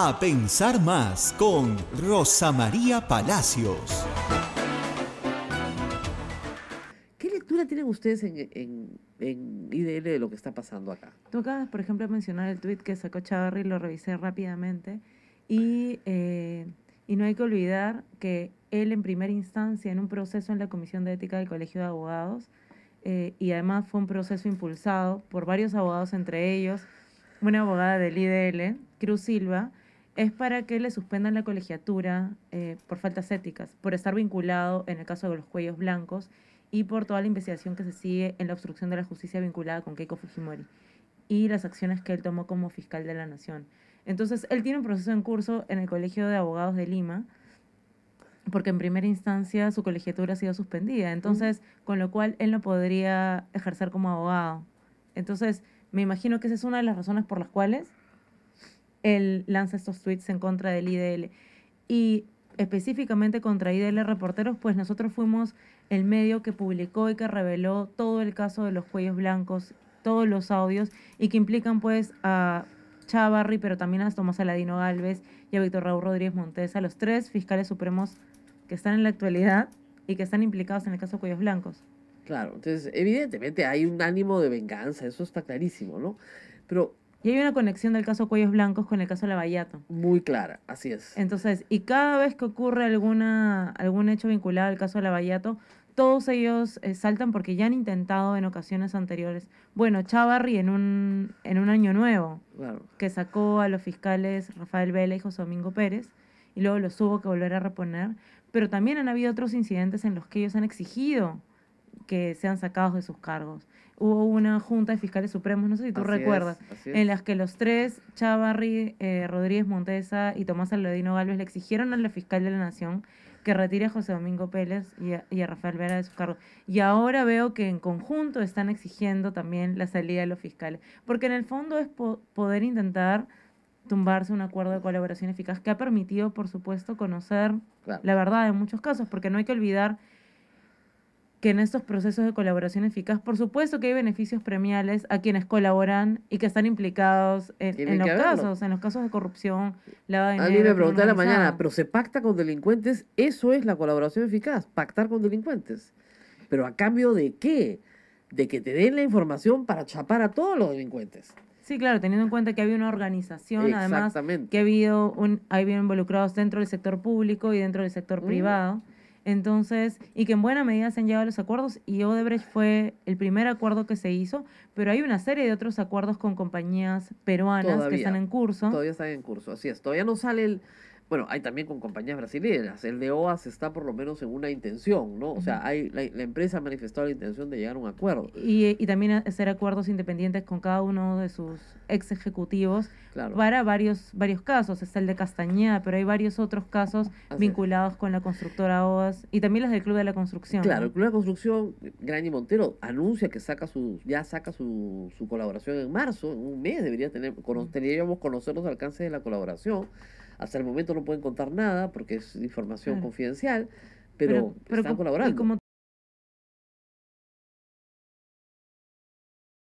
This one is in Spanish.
A pensar más con Rosa María Palacios. ¿Qué lectura tienen ustedes en, IDL de lo que está pasando acá? Tú acabas, por ejemplo, de mencionar el tuit que sacó Chavarri, lo revisé rápidamente. Y, eh, y no hay que olvidar que él, en primera instancia, en un proceso en la Comisión de Ética del Colegio de Abogados, eh, y además fue un proceso impulsado por varios abogados, entre ellos una abogada del IDL, Cruz Silva, es para que le suspendan la colegiatura eh, por faltas éticas, por estar vinculado en el caso de los cuellos blancos y por toda la investigación que se sigue en la obstrucción de la justicia vinculada con Keiko Fujimori y las acciones que él tomó como fiscal de la nación. Entonces, él tiene un proceso en curso en el Colegio de Abogados de Lima, porque en primera instancia su colegiatura ha sido suspendida, entonces, con lo cual él no podría ejercer como abogado. Entonces, me imagino que esa es una de las razones por las cuales él lanza estos tweets en contra del IDL. Y específicamente contra IDL Reporteros, pues nosotros fuimos el medio que publicó y que reveló todo el caso de los cuellos blancos, todos los audios y que implican pues a Chavarri, pero también a Tomás Aladino Alves y a Víctor Raúl Rodríguez Montes, a los tres fiscales supremos que están en la actualidad y que están implicados en el caso Cuellos Blancos. Claro, entonces evidentemente hay un ánimo de venganza, eso está clarísimo, ¿no? Pero y hay una conexión del caso Cuellos Blancos con el caso Lavallato. Muy clara, así es. Entonces, y cada vez que ocurre alguna, algún hecho vinculado al caso Lavallato, todos ellos eh, saltan porque ya han intentado en ocasiones anteriores. Bueno, Chávarri en un, en un año nuevo, que sacó a los fiscales Rafael Vela y José Domingo Pérez, y luego los hubo que volver a reponer. Pero también han habido otros incidentes en los que ellos han exigido que sean sacados de sus cargos hubo una junta de fiscales supremos, no sé si tú recuerdas, en las que los tres, Chavarri, eh, Rodríguez Montesa y Tomás Alodino Galvez, le exigieron a la fiscal de la Nación que retire a José Domingo Pérez y a, Rafael Vera de su cargo. Y ahora veo que en conjunto están exigiendo también la salida de los fiscales, porque en el fondo es poder intentar tumbarse un acuerdo de colaboración eficaz que ha permitido, por supuesto, conocer la verdad en muchos casos, porque no hay que olvidar que en estos procesos de colaboración eficaz, por supuesto que hay beneficios premiales a quienes colaboran y que están implicados en, los casos, en los casos de corrupción, de Alguien me preguntaba la mañana, pero se pacta con delincuentes, eso es la colaboración eficaz, pactar con delincuentes. Pero a cambio de qué? De que te den la información para chapar a todos los delincuentes. Sí, claro, teniendo en cuenta que había una organización, además, que ha habido un, hay involucrados dentro del sector público y dentro del sector mm. privado. Entonces, y que en buena medida se han llegado los acuerdos y Odebrecht fue el primer acuerdo que se hizo, pero hay una serie de otros acuerdos con compañías peruanas que están en curso. Todavía están en curso, así es. Todavía no sale el, bueno, hay también con compañías brasileñas. El de OAS está por lo menos en una intención, ¿no? O sea, hay, la, empresa ha manifestado la intención de llegar a un acuerdo. Y, y también hacer acuerdos independientes con cada uno de sus ex ejecutivos para varios, varios casos. Está el de Castañeda, pero hay varios otros casos vinculados con la constructora OAS y también los del Club de la Construcción. Claro, el Club de la Construcción, y Montero, anuncia que saca su, ya saca su, su colaboración en marzo, en un mes debería tener, conocer los alcances de la colaboración. Hasta el momento no pueden contar nada porque es información confidencial, pero, están colaborando.